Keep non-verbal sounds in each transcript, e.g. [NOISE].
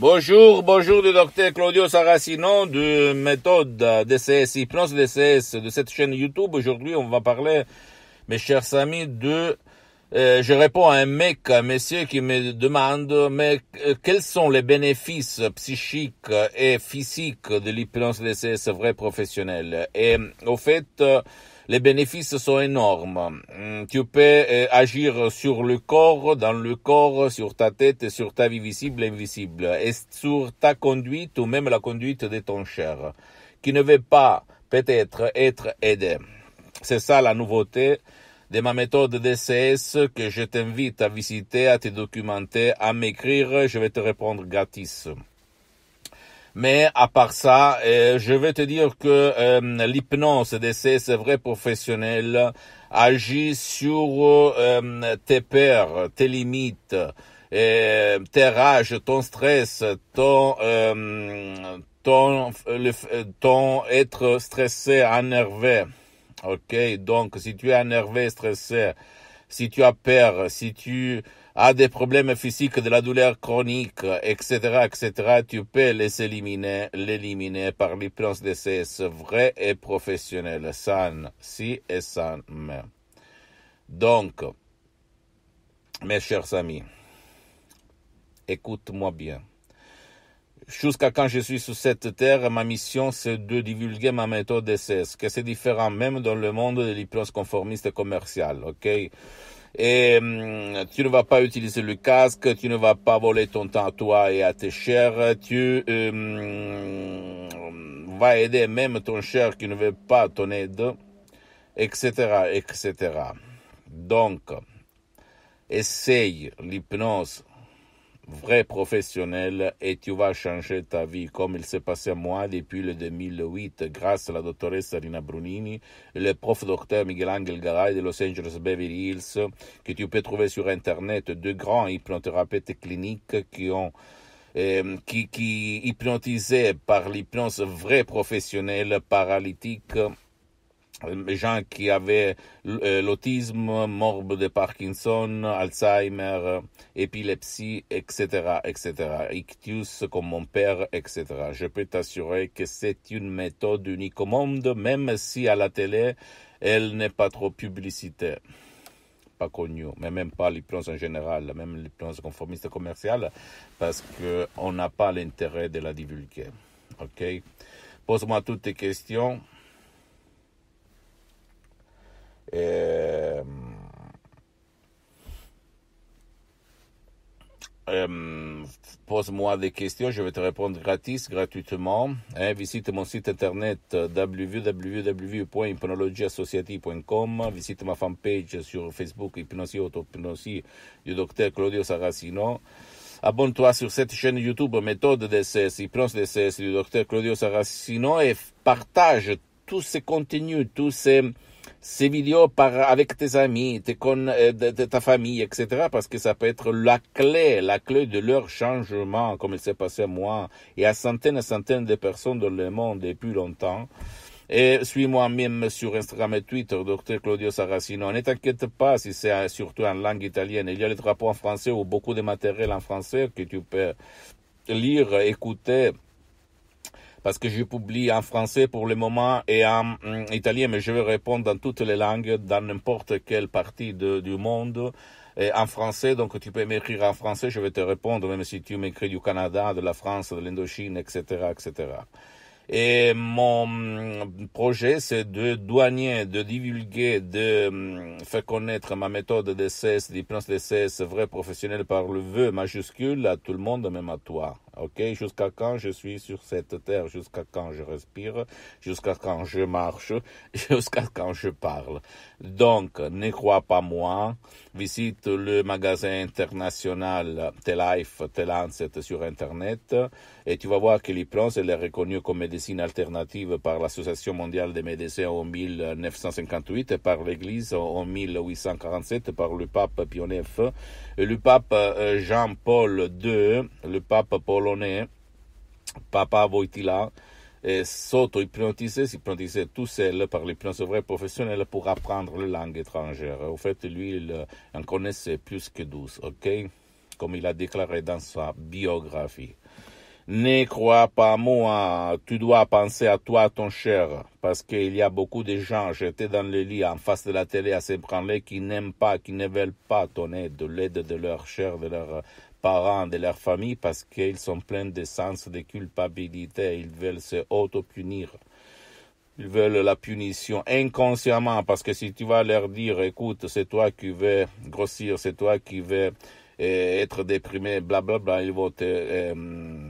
Bonjour, bonjour du docteur Claudio Saracino de méthode DCS, hypnose DCS de cette chaîne YouTube. Aujourd'hui, on va parler, mes chers amis, de... Euh, je réponds à un mec, un monsieur qui me demande, mais euh, quels sont les bénéfices psychiques et physiques de l'hypnose DCS vrai professionnel Et au fait... Euh, les bénéfices sont énormes. Hum, tu peux euh, agir sur le corps, dans le corps, sur ta tête, sur ta vie visible et invisible, et sur ta conduite ou même la conduite de ton cher, qui ne veut pas peut-être être aidé. C'est ça la nouveauté de ma méthode DCS que je t'invite à visiter, à te documenter, à m'écrire. Je vais te répondre gratis. Mais à part ça, euh, je vais te dire que euh, l'hypnose c'est vrai professionnel, agit sur euh, tes peurs, tes limites, et tes rages, ton stress, ton, ton, ton être stressé, énervé. Ok, donc si tu es énervé, stressé, si tu as peur, si tu as des problèmes physiques, de la douleur chronique, etc., etc., tu peux les éliminer, l'éliminer par de ces vrai et professionnels, sans si et sans mais. Donc, mes chers amis, écoute-moi bien. Jusqu'à quand je suis sur cette terre, ma mission c'est de divulguer ma méthode d'essai, que c'est différent même dans le monde de l'hypnose conformiste commerciale, ok et mm, tu ne vas pas utiliser le casque, tu ne vas pas voler ton temps à toi et à tes chers, tu euh, mm, vas aider même ton cher qui ne veut pas ton aide, etc., etc. Donc, essaye l'hypnose vrai professionnel et tu vas changer ta vie, comme il s'est passé à moi depuis le 2008, grâce à la doctoresse Rina Brunini, le prof docteur Miguel Angel Garay de Los Angeles Beverly Hills, que tu peux trouver sur Internet, deux grands hypnothérapeutes cliniques qui ont euh, qui, qui hypnotisaient par l'hypnose vrai professionnel paralytique les euh, gens qui avaient euh, l'autisme, morbe de Parkinson, Alzheimer, euh, épilepsie, etc., etc., ictus comme mon père, etc. Je peux t'assurer que c'est une méthode unique au monde, même si à la télé, elle n'est pas trop publicitaire pas connue. mais même pas l'hypnose en général, même l'hypnose conformiste commerciale, parce qu'on n'a pas l'intérêt de la divulguer. OK Pose-moi toutes tes questions. Hum, pose-moi des questions, je vais te répondre gratis, gratuitement. Hein, visite mon site internet euh, www.hypnologieassociative.com. Visite ma fanpage sur Facebook hypnose auto du docteur Claudio Saracino. Abonne-toi sur cette chaîne YouTube Méthode d'essai Hypnose d'essai du docteur Claudio Saracino et partage tous ces contenus, tous ces ces vidéos par, avec tes amis, tes con, euh, de, ta famille, etc. Parce que ça peut être la clé, la clé de leur changement, comme il s'est passé à moi et à centaines et centaines de personnes dans le monde depuis longtemps. Et suis-moi même sur Instagram et Twitter, Dr Claudio Saracino. Ne t'inquiète pas si c'est surtout en langue italienne. Il y a les drapeaux en français ou beaucoup de matériel en français que tu peux lire, écouter, parce que je publie en français pour le moment et en mm, italien, mais je vais répondre dans toutes les langues, dans n'importe quelle partie du monde. Et en français, donc tu peux m'écrire en français, je vais te répondre, même si tu m'écris du Canada, de la France, de l'Indochine, etc., etc. Et mon mm, projet, c'est de douanier, de divulguer, de mm, faire connaître ma méthode d'essai, de d'essai, vrai professionnel par le vœu majuscule à tout le monde, même à toi. Ok, jusqu'à quand je suis sur cette terre, jusqu'à quand je respire, jusqu'à quand je marche, [LAUGHS] jusqu'à quand je parle. Donc, ne crois pas moi. Visite le magasin international Telife, Telancet sur Internet et tu vas voir que l'hypnose elle est reconnue comme médecine alternative par l'Association mondiale des médecins en 1958 et par l'Église en 1847 par le pape Pionnef. Le pape euh, Jean-Paul II, le pape Paul Papa Wojtyla, s'auto-hypnotisait, s'hypnotisait tout seul par les vrais professionnels pour apprendre la langue étrangère. au fait, lui, il euh, en connaissait plus que 12, ok Comme il a déclaré dans sa biographie. Ne crois pas moi, tu dois penser à toi, ton cher, parce qu'il y a beaucoup de gens jetés dans le lit en face de la télé à s'ébranler qui n'aiment pas, qui ne veulent pas ton aide, l'aide de leur cher, de leur parents, de leur famille, parce qu'ils sont pleins de sens de culpabilité. Ils veulent se auto-punir. Ils veulent la punition inconsciemment, parce que si tu vas leur dire, écoute, c'est toi qui veux grossir, c'est toi qui veux euh, être déprimé, blablabla, bla, bla, ils vont te... Euh,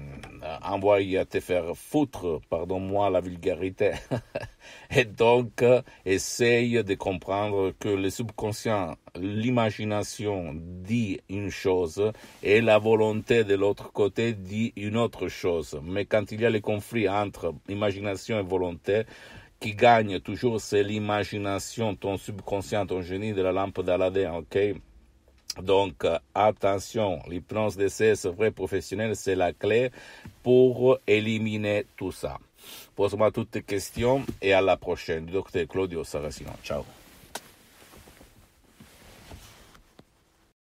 envoyé à te faire foutre, pardon moi la vulgarité. [LAUGHS] et donc, euh, essaye de comprendre que le subconscient, l'imagination dit une chose et la volonté de l'autre côté dit une autre chose. Mais quand il y a le conflit entre imagination et volonté, qui gagne toujours, c'est l'imagination, ton subconscient, ton génie de la lampe d'Aladin, ok? Donc, euh, attention, l'hypnose de ces vrai, professionnel, c'est la clé pour éliminer tout ça. Pose-moi toutes tes questions et à la prochaine. Docteur Claudio Saracino. Ciao.